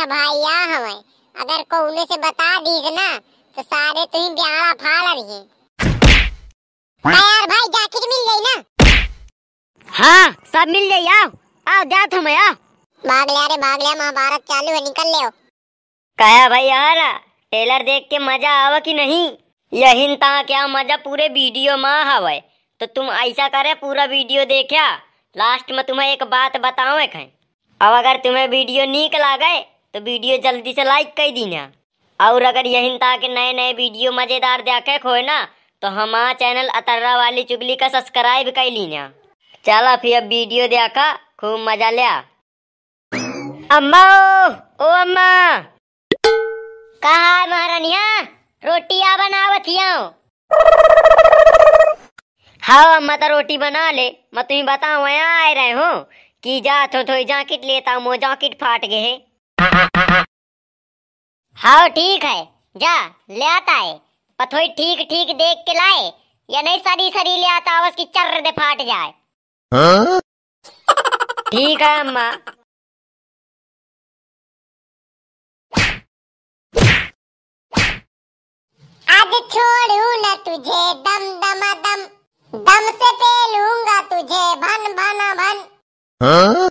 छोटा भाई आ हवे अगर को उन्हें से बता दीज ना तो सारे तो ही ब्याला फाला रही है हाँ यार भाई जैकेट मिल गई ना हाँ सब मिल गई आओ आओ जात हम आओ भाग ले अरे भाग लिया महाभारत चालू है निकल ले कहा भाई यार टेलर देख के मजा आवा कि नहीं यही ता क्या मजा पूरे वीडियो में हवे तो तुम ऐसा करे पूरा वीडियो देखा लास्ट में तुम्हें एक बात बताओ एक है अब अगर तुम्हें वीडियो नीक लागे तो वीडियो जल्दी से लाइक कर दीना और अगर यही तरह के नए नए वीडियो मज़ेदार देखे खोए ना तो हमारा चैनल अतर्रा वाली चुगली का सब्सक्राइब कर लीना चला फिर अब वीडियो देखा खूब मजा लिया अम्मा ओ, ओ अम्मा कहा महारानिया हाँ? रोटिया बनावतिया हाँ अम्मा तो रोटी बना ले मैं तुम्हें बताऊँ यहाँ रहे हो कि जा थो तो थो जाकेट लेता हूँ वो जाकेट फाट गए हैं हाँ ठीक है जा ले आता है पथोई ठीक ठीक देख के लाए या नहीं सारी सारी ले आता है उसकी चर दे फाट जाए ठीक है अम्मा आज छोड़ू ना तुझे दम दम दम दम से पेलूंगा तुझे भन भन भन हाँ?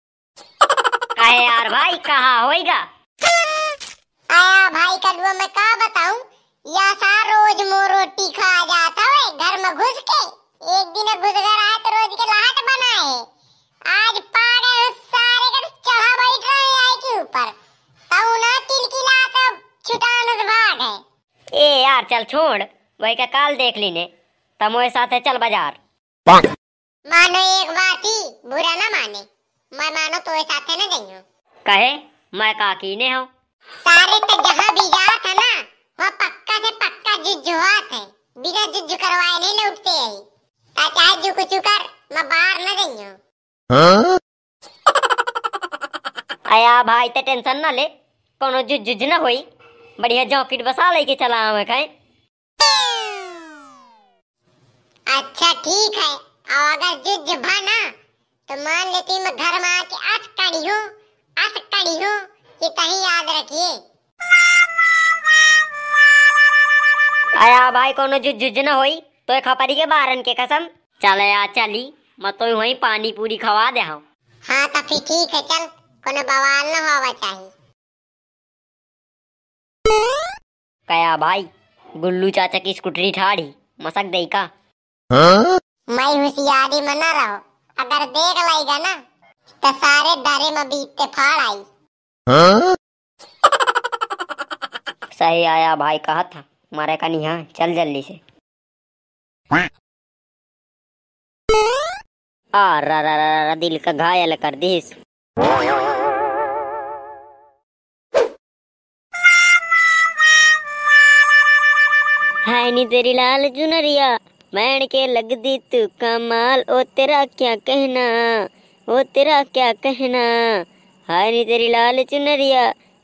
है यार भाई कहाँ होएगा आया भाई कदुआ मैं का बताऊं या सा रोज मो रोटी खा जाता है घर में घुस के एक दिन घुस कर आया तो रोज के लाहट बनाए आज पागल सारे कर चढ़ा बैठ रहे हैं आई के ऊपर तऊ ना किलकिला तो छुटान भाग है ए यार चल छोड़ वही का काल देख लीने तमोए साथ है चल बाजार मानो एक बात ही बुरा ना माने मैं मानो तो साथे न गई हूँ कहे मैं काकीने हूँ सारे तो जहाँ भी जात है ना वो पक्का से पक्का जुजुआत है बिना जुजु करवाए नहीं लौटते है चाहे जुकु चुकर मैं बाहर न गई हूँ हाँ? आया भाई ते टेंशन ना ले कोनो जुज जुज ना होई बढ़िया जॉकेट बसा लेके चला हमें खाए अच्छा ठीक है और अगर जुज भा ना तो मान लेती मैं घर में आके असकड़ी हूँ असकड़ी हूँ ये कहीं याद रखिए अरे भाई कोनो जुजुज न होई तो खपरी के बारन के कसम चल या चली मैं तो वही पानी पूरी खवा दे हाँ हाँ तो फिर ठीक है चल कोनो बवाल न हो चाहिए कया भाई गुल्लू चाचा की स्कूटरी ठाड़ी मसक देई का मैं होशियारी मना रहा अगर देख लाएगा ना तो सारे दारे में बीतते फाड़ आई सही आया भाई कहा था मारे का नहीं हाँ, चल जल्दी से आ रा रा रा रा दिल का घायल कर दिस हाय नी तेरी लाल चुनरिया बैठ के लग दी तू कमाल ओ तेरा क्या कहना ओ तेरा क्या कहना हाय नी तेरी लाल चुनरिया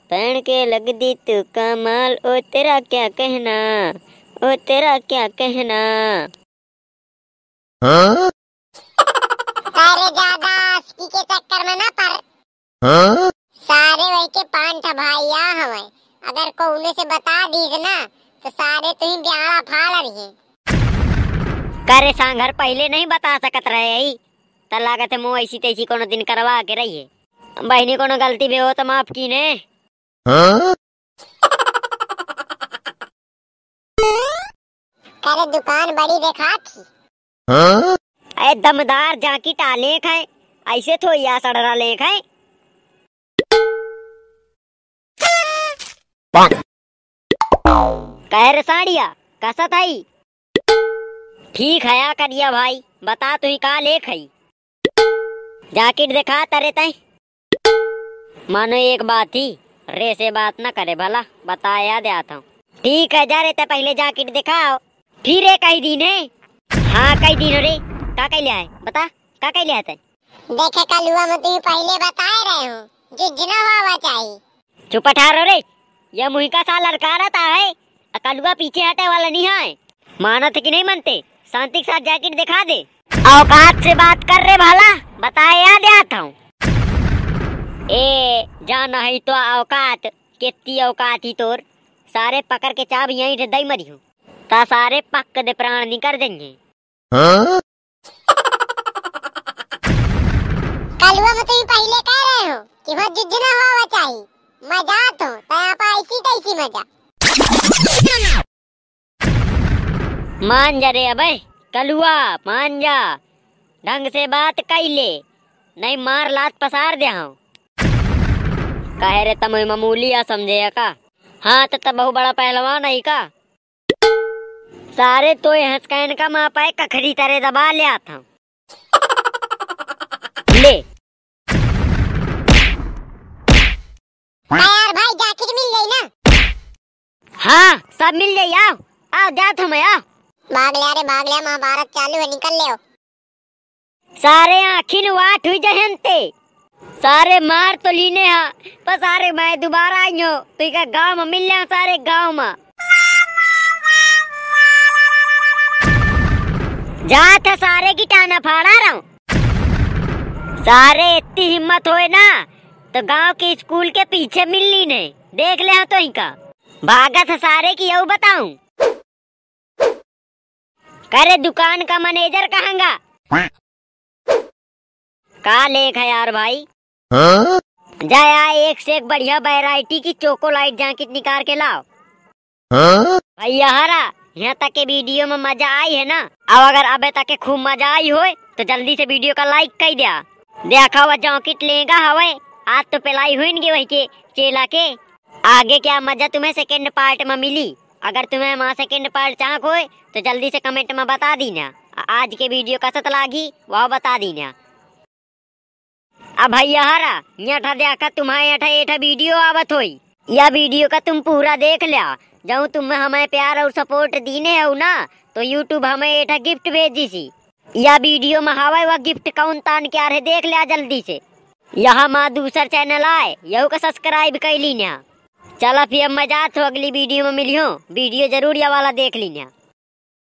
पहन के लग दी तू कमाल ओ तेरा क्या कहना ओ तेरा क्या कहना हाँ? सारे ज्यादा के चक्कर में ना पर हाँ? सारे वही के पान भाइया हमें अगर को उन्हें से बता दीज ना तो सारे तुम ब्याह फाड़ रही है करे सांगर पहले नहीं बता सकत रहे ही तो लागत है मुँह ऐसी तैसी कोनो दिन करवा के रहिए बहनी कोनो गलती भी हो तो माफ की ने करे दुकान बड़ी देखा थी अरे दमदार जाकी टाले खाए ऐसे थो या सड़रा ले खाए कह रे साड़िया कैसा था ठीक है आ करिया भाई बता तू ही का लेख है जाकिट दिखा तरे ते मानो एक बात ही रे से बात ना करे भला बताया दे आता हूँ ठीक है जा रहे थे पहले जाकेट दिखाओ फिर रे कई दिन है हाँ कई दिन रे का कह लिया है बता का कह लिया है देखे कलुआ मैं तुम्हें पहले बता रहे हूँ जिजना हुआ चाहिए चुप रो रे यह मुही का सा लड़का रहता है कलुआ पीछे हटे वाला नहीं है मानते कि नहीं मानते शांति के साथ जैकेट दिखा दे औकात से बात कर रहे भाला बताए याद आता हूँ ए जाना ही तो औकात कितनी औकात ही तोर सारे पकड़ के चाब यही दई मरी हूँ ता सारे पक दे प्राण नहीं कर देंगे कलुआ तुम तो पहले कह रहे हो कि वो हुआ मजा तो, तो यहाँ पर ऐसी तैसी मजा मान जा रे अबे कलुआ मान जा ढंग से बात कई ले नहीं मार लात पसार दे हाँ कहे रे तम मामूली आ समझे का हाँ तो तब बहु बड़ा पहलवान है का सारे तो हंसकैन का माँ पाए कखड़ी तरह दबा ले था हाँ। ले यार भाई जैकेट मिल गई ना हाँ सब मिल गई आओ आओ जात मैं आओ भाग लिया रे भाग लिया महाभारत चालू है निकल ले सारे आखिन वाट हुई जहनते सारे मार तो लीने हा पर सारे मैं दोबारा आई हूँ तो का गांव में मिल रहा सारे गांव में जा था सारे की टाना फाड़ा रहा हूँ सारे इतनी हिम्मत होए ना तो गांव के स्कूल के पीछे मिल ली ने देख ले तो इनका भागा था सारे की यू बताऊं अरे दुकान का मैनेजर कहंगा का लेख है यार भाई जाया एक से एक बढ़िया वेराइटी की चोकोलाइट जैकेट निकाल के लाओ भैया हरा यहाँ तक के वीडियो में मजा आई है ना अब अगर अब तक खूब मजा आई हो तो जल्दी से वीडियो का लाइक कर दिया देखा हुआ जॉकेट लेगा हवे आज तो पिलाई हुई वही के चेला के आगे क्या मजा तुम्हें सेकेंड पार्ट में मिली अगर तुम्हें माँ सेकेंड पार्ट चाक हो तो जल्दी से कमेंट में बता देना आज के वीडियो कसत लागी वह बता देना अब भैया हरा यहाँ देखा तुम्हारे यहाँ एठा वीडियो आवत हो यह वीडियो का तुम पूरा देख लिया जब तुम हमें प्यार और सपोर्ट दीने हो ना तो यूट्यूब हमें एठा गिफ्ट भेजी सी यह वीडियो में हवा वह गिफ्ट कौन तान क्या है देख लिया जल्दी से यहाँ माँ दूसर चैनल आए यहू का सब्सक्राइब कर लीना चलो फिर अब मजा तो अगली वीडियो में मिलियो वीडियो जरूर ये वाला देख लीजिए